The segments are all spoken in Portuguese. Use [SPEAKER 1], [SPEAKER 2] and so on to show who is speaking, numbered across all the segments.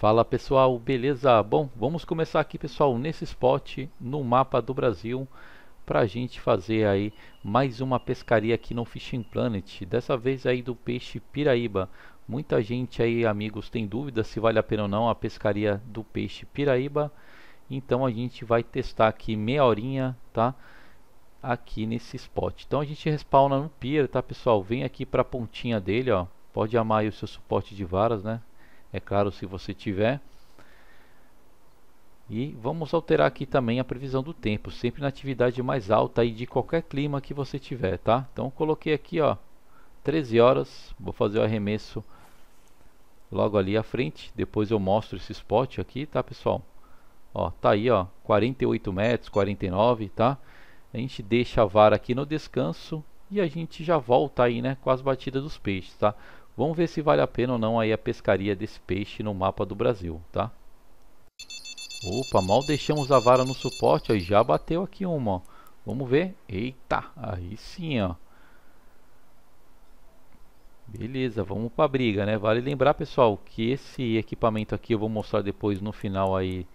[SPEAKER 1] Fala pessoal, beleza? Bom, vamos começar aqui pessoal nesse spot no mapa do Brasil para a gente fazer aí mais uma pescaria aqui no Fishing Planet, dessa vez aí do peixe piraíba. Muita gente aí, amigos, tem dúvida se vale a pena ou não a pescaria do peixe piraíba. Então a gente vai testar aqui meia horinha, tá? Aqui nesse spot. Então a gente respawna no pier, tá pessoal? Vem aqui para a pontinha dele, ó. Pode amar o seu suporte de varas, né? é claro se você tiver. E vamos alterar aqui também a previsão do tempo, sempre na atividade mais alta e de qualquer clima que você tiver, tá? Então coloquei aqui, ó, 13 horas, vou fazer o arremesso logo ali à frente, depois eu mostro esse spot aqui, tá, pessoal? Ó, tá aí, ó, 48 metros, 49, tá? A gente deixa a vara aqui no descanso e a gente já volta aí, né, com as batidas dos peixes, tá? Vamos ver se vale a pena ou não aí a pescaria desse peixe no mapa do Brasil, tá? Opa, mal deixamos a vara no suporte, ó, já bateu aqui uma, ó. Vamos ver. Eita, aí sim, ó. Beleza, vamos pra briga, né? Vale lembrar, pessoal, que esse equipamento aqui eu vou mostrar depois no final aí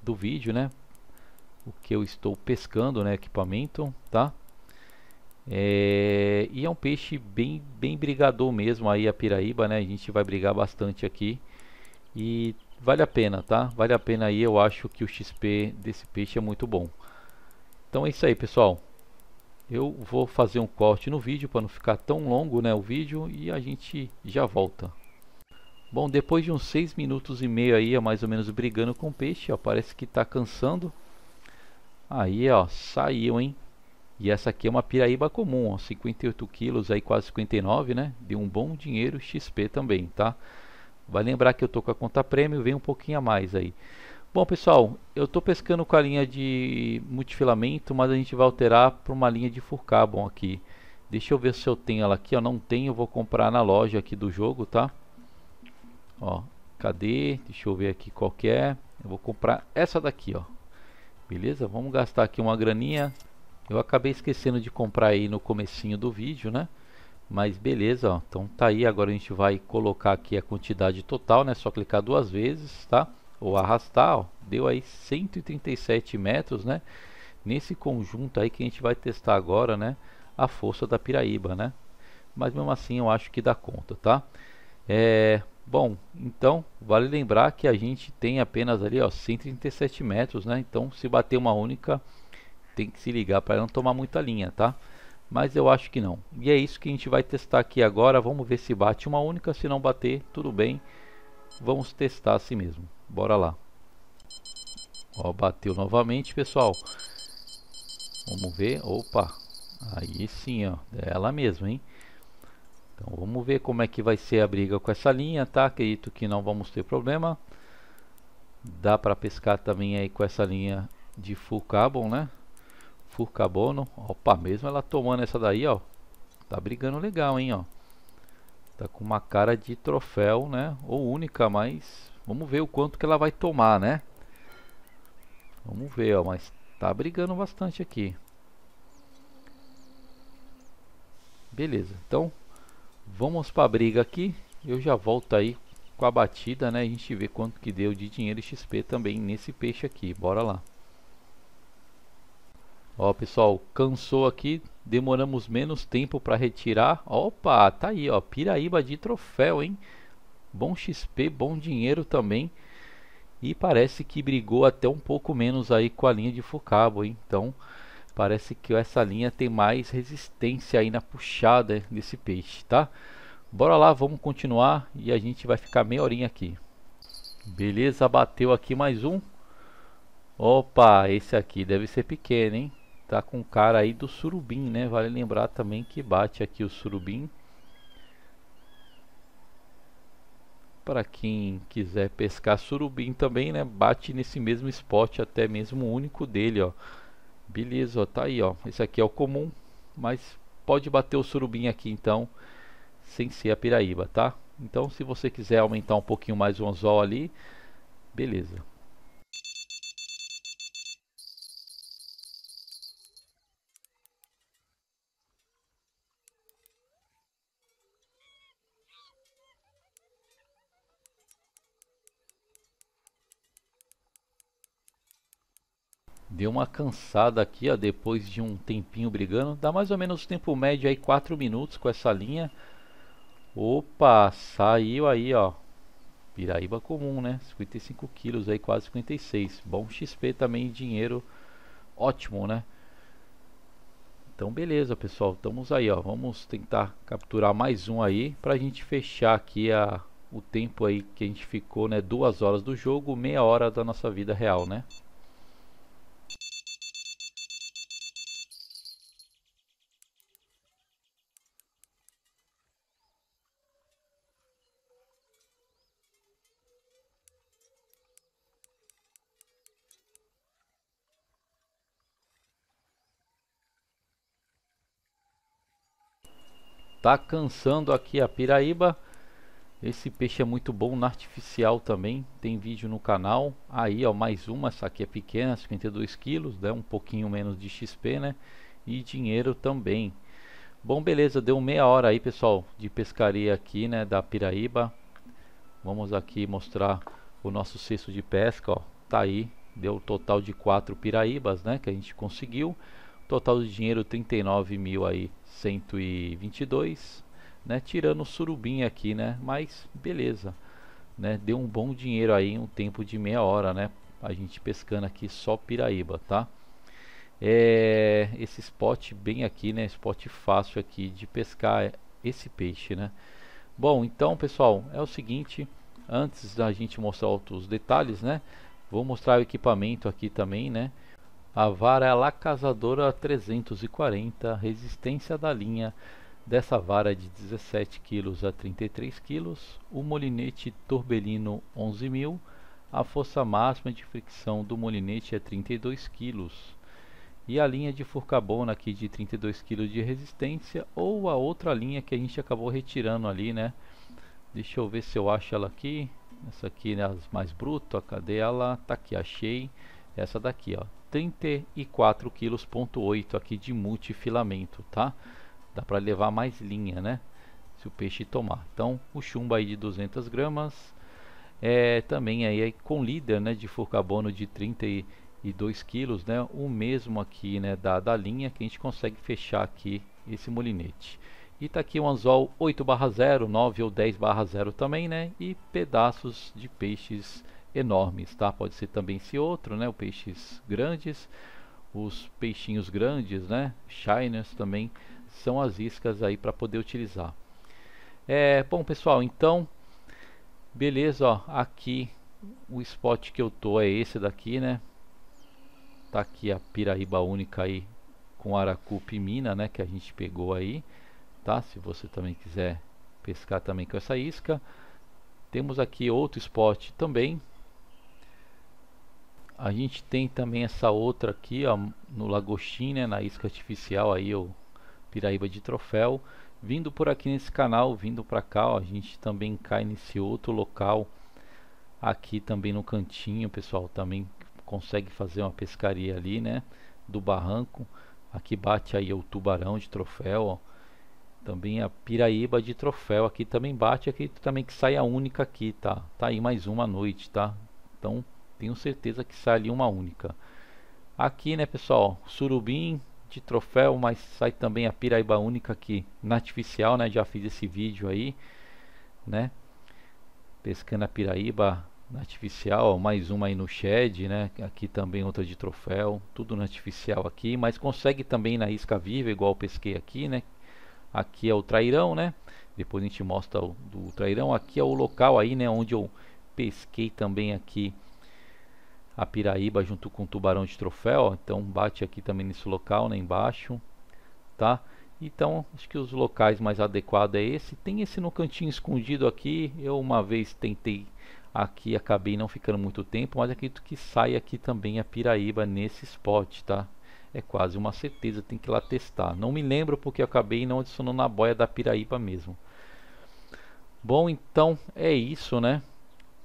[SPEAKER 1] do vídeo, né? O que eu estou pescando, né? Equipamento, tá? É, e é um peixe bem, bem brigador mesmo aí a piraíba, né? A gente vai brigar bastante aqui. E vale a pena, tá? Vale a pena aí, eu acho que o XP desse peixe é muito bom. Então é isso aí, pessoal. Eu vou fazer um corte no vídeo para não ficar tão longo, né, o vídeo e a gente já volta. Bom, depois de uns 6 minutos e meio aí, mais ou menos brigando com o peixe, ó, parece que está cansando. Aí, ó, saiu, hein? E essa aqui é uma piraíba comum, ó, 58 quilos, aí quase 59, né? De um bom dinheiro XP também, tá? Vai lembrar que eu tô com a conta prêmio, vem um pouquinho a mais aí. Bom, pessoal, eu tô pescando com a linha de multifilamento, mas a gente vai alterar para uma linha de furcabon aqui. Deixa eu ver se eu tenho ela aqui, ó, não tenho, eu vou comprar na loja aqui do jogo, tá? Ó, cadê? Deixa eu ver aqui qual que é. Eu vou comprar essa daqui, ó. Beleza? Vamos gastar aqui uma graninha. Eu acabei esquecendo de comprar aí no comecinho do vídeo, né? Mas beleza, ó. Então tá aí, agora a gente vai colocar aqui a quantidade total, né? Só clicar duas vezes, tá? Ou arrastar, ó. Deu aí 137 metros, né? Nesse conjunto aí que a gente vai testar agora, né? A força da Piraíba, né? Mas mesmo assim eu acho que dá conta, tá? É... Bom, então vale lembrar que a gente tem apenas ali, ó, 137 metros, né? Então se bater uma única tem que se ligar para não tomar muita linha, tá? Mas eu acho que não. E é isso que a gente vai testar aqui agora. Vamos ver se bate uma única. Se não bater, tudo bem. Vamos testar assim mesmo. Bora lá. Ó, bateu novamente, pessoal. Vamos ver. Opa. Aí sim, ó. É ela mesmo, hein? Então vamos ver como é que vai ser a briga com essa linha, tá? Acredito que não vamos ter problema. Dá para pescar também aí com essa linha de full carbon, né? furcabono. Opa, mesmo ela tomando essa daí, ó. Tá brigando legal, hein, ó. Tá com uma cara de troféu, né? Ou única, mas vamos ver o quanto que ela vai tomar, né? Vamos ver, ó, mas tá brigando bastante aqui. Beleza, então vamos para a briga aqui. Eu já volto aí com a batida, né? A gente vê quanto que deu de dinheiro e XP também nesse peixe aqui. Bora lá. Ó, pessoal, cansou aqui, demoramos menos tempo para retirar. Opa, tá aí, ó, Piraíba de troféu, hein? Bom XP, bom dinheiro também. E parece que brigou até um pouco menos aí com a linha de Focabo, hein? Então, parece que essa linha tem mais resistência aí na puxada desse peixe, tá? Bora lá, vamos continuar e a gente vai ficar meia horinha aqui. Beleza, bateu aqui mais um. Opa, esse aqui deve ser pequeno, hein? tá com cara aí do surubim, né? Vale lembrar também que bate aqui o surubim. Para quem quiser pescar surubim também, né? Bate nesse mesmo spot, até mesmo único dele, ó. Beleza, ó, tá aí, ó. Esse aqui é o comum, mas pode bater o surubim aqui então, sem ser a piraíba, tá? Então, se você quiser aumentar um pouquinho mais o anzol ali, beleza. Deu uma cansada aqui, ó, depois de um tempinho brigando. Dá mais ou menos tempo médio aí, 4 minutos com essa linha. Opa, saiu aí, ó. Piraíba comum, né? 55 quilos aí, quase 56. Bom XP também, dinheiro ótimo, né? Então beleza, pessoal. Estamos aí, ó. Vamos tentar capturar mais um aí pra gente fechar aqui a, o tempo aí que a gente ficou, né? Duas horas do jogo, meia hora da nossa vida real, né? Tá cansando aqui a piraíba. Esse peixe é muito bom na artificial também. Tem vídeo no canal. Aí, ó, mais uma. Essa aqui é pequena, 52 quilos, né? Um pouquinho menos de XP, né? E dinheiro também. Bom, beleza. Deu meia hora aí, pessoal, de pescaria aqui, né? Da piraíba. Vamos aqui mostrar o nosso cesto de pesca, ó. Tá aí. Deu total de 4 piraíbas, né? Que a gente conseguiu. Total de dinheiro 39 mil aí 122, né? Tirando o surubim aqui, né? Mas beleza, né? Deu um bom dinheiro aí, um tempo de meia hora, né? A gente pescando aqui só piraíba, tá? É esse spot bem aqui, né? Spot fácil aqui de pescar esse peixe, né? Bom, então pessoal, é o seguinte, antes da gente mostrar outros detalhes, né? Vou mostrar o equipamento aqui também, né? A vara lacasadora 340, resistência da linha dessa vara de 17 kg a 33 kg, o molinete torbelino 11000, a força máxima de fricção do molinete é 32 kg. E a linha de furcabona aqui de 32 kg de resistência ou a outra linha que a gente acabou retirando ali, né? Deixa eu ver se eu acho ela aqui. Essa aqui, né, as mais brutas, cadê ela? Tá aqui, achei. Essa daqui, ó, 34,8 kg aqui de multifilamento, tá? Dá para levar mais linha, né? Se o peixe tomar. Então, o chumbo aí de 200 gramas. É, também aí é com líder né, de furcarbono de 32 kg, né? O mesmo aqui, né? Da, da linha que a gente consegue fechar aqui esse molinete. E tá aqui um anzol 8 barra 0, 9 ou 10 barra 0 também, né? E pedaços de peixes enormes, tá? Pode ser também esse outro, né? Os peixes grandes, os peixinhos grandes, né? Shiners também são as iscas aí para poder utilizar. É, bom, pessoal, então, beleza, ó, aqui o spot que eu tô é esse daqui, né? Tá aqui a piraíba única aí com aracupe mina, né, que a gente pegou aí, tá? Se você também quiser pescar também com essa isca. Temos aqui outro spot também, a gente tem também essa outra aqui, ó, no Lagostim, né, na isca artificial aí, o Piraíba de troféu. Vindo por aqui nesse canal, vindo para cá, ó, a gente também cai nesse outro local aqui também no cantinho, pessoal, também consegue fazer uma pescaria ali, né, do barranco. Aqui bate aí o tubarão de troféu, ó. Também a piraíba de troféu aqui também bate aqui também que sai a única aqui, tá? Tá aí mais uma noite, tá? Então, tenho certeza que sai ali uma única. Aqui, né, pessoal, surubim de troféu, mas sai também a piraíba única aqui na artificial, né? Já fiz esse vídeo aí, né? Pescando a piraíba na artificial, ó, mais uma aí no shed, né? Aqui também outra de troféu, tudo na artificial aqui, mas consegue também na isca viva, igual pesquei aqui, né? Aqui é o trairão, né? Depois a gente mostra o do trairão. Aqui é o local aí, né? Onde eu pesquei também aqui a Piraíba junto com o Tubarão de Troféu, então bate aqui também nesse local, né, embaixo, tá? Então, acho que os locais mais adequados é esse. Tem esse no cantinho escondido aqui. Eu uma vez tentei aqui, acabei não ficando muito tempo, mas acredito que sai aqui também a Piraíba nesse spot, tá? É quase uma certeza, tem que ir lá testar. Não me lembro porque eu acabei não adicionando na boia da Piraíba mesmo. Bom, então é isso, né?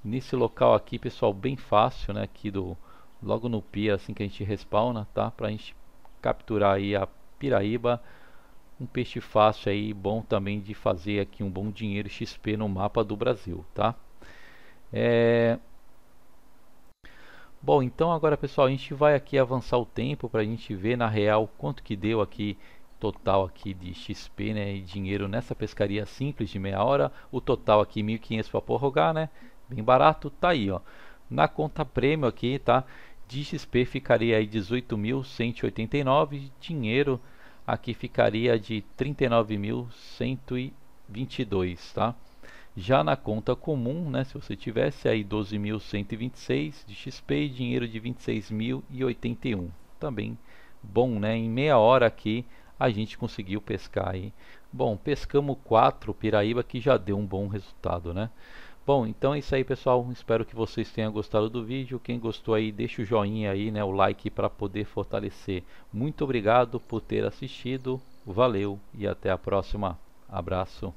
[SPEAKER 1] nesse local aqui, pessoal, bem fácil, né, aqui do logo no pia é assim que a gente respawna, tá? Pra gente capturar aí a piraíba, um peixe fácil aí, bom também de fazer aqui um bom dinheiro XP no mapa do Brasil, tá? É... Bom, então agora pessoal, a gente vai aqui avançar o tempo para a gente ver na real quanto que deu aqui total aqui de XP né, e dinheiro nessa pescaria simples de meia hora. O total aqui 1.500 para prorrogar, né? bem barato, tá aí, ó. Na conta prêmio aqui, tá? De XP ficaria aí 18.189, dinheiro aqui ficaria de 39.122, tá? Já na conta comum, né, se você tivesse aí 12.126 de XP e dinheiro de 26.081. Também bom, né? Em meia hora aqui a gente conseguiu pescar aí. Bom, pescamos 4 Piraíba que já deu um bom resultado, né? Bom, então é isso aí pessoal, espero que vocês tenham gostado do vídeo, quem gostou aí deixa o joinha aí, né, o like para poder fortalecer. Muito obrigado por ter assistido, valeu e até a próxima. Abraço.